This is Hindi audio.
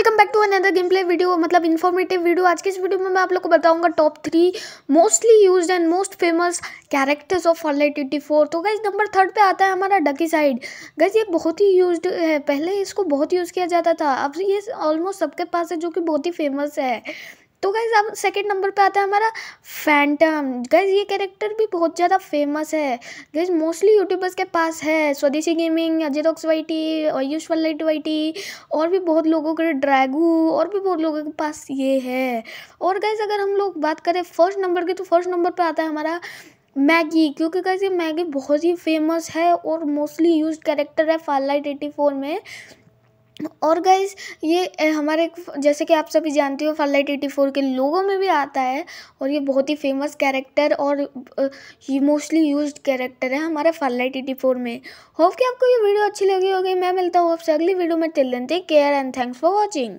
welcome back to another gameplay video मतलब इन्फॉर्मेटिव वीडियो आज के इस वीडियो में मैं आप लोग को बताऊंगा top three mostly use and most famous characters of Forlight eighty four तो गाइज नंबर थर्ड पे आता है हमारा डकी साइड गाइज ये बहुत ही यूज है पहले इसको बहुत यूज़ किया जाता था अब ये ऑलमोस्ट सबके पास है जो कि बहुत ही फेमस है तो गाइज अब सेकेंड नंबर पे आता है हमारा फैंटम गाइज ये कैरेक्टर भी बहुत ज़्यादा फेमस है गाइज मोस्टली यूट्यूबर्स के पास है Swadeshi gaming Ajay rocks Y T Ayush यूशवल लाइट वाई टी और भी बहुत लोगों के ड्रैगू और भी बहुत लोगों के पास ये है और गाइज अगर हम लोग बात करें फर्स्ट नंबर की तो फर्स्ट नंबर पर आता है हमारा मैगी क्योंकि गाइज ये मैगी बहुत ही फेमस है और मोस्टली यूज कैरेक्टर है फाल लाइट एटी फोर में और गाइज ये हमारे जैसे कि आप सभी जानते हो फनलाइट एटी फोर के लोगों में भी आता है और ये बहुत ही फेमस कैरेक्टर और ये मोस्टली यूज कैरेक्टर है हमारे फनलाइट एटी फोर में होप कि आपको ये वीडियो अच्छी लगी होगी मैं मिलता हूँ आपसे अगली वीडियो में till then care and thanks for watching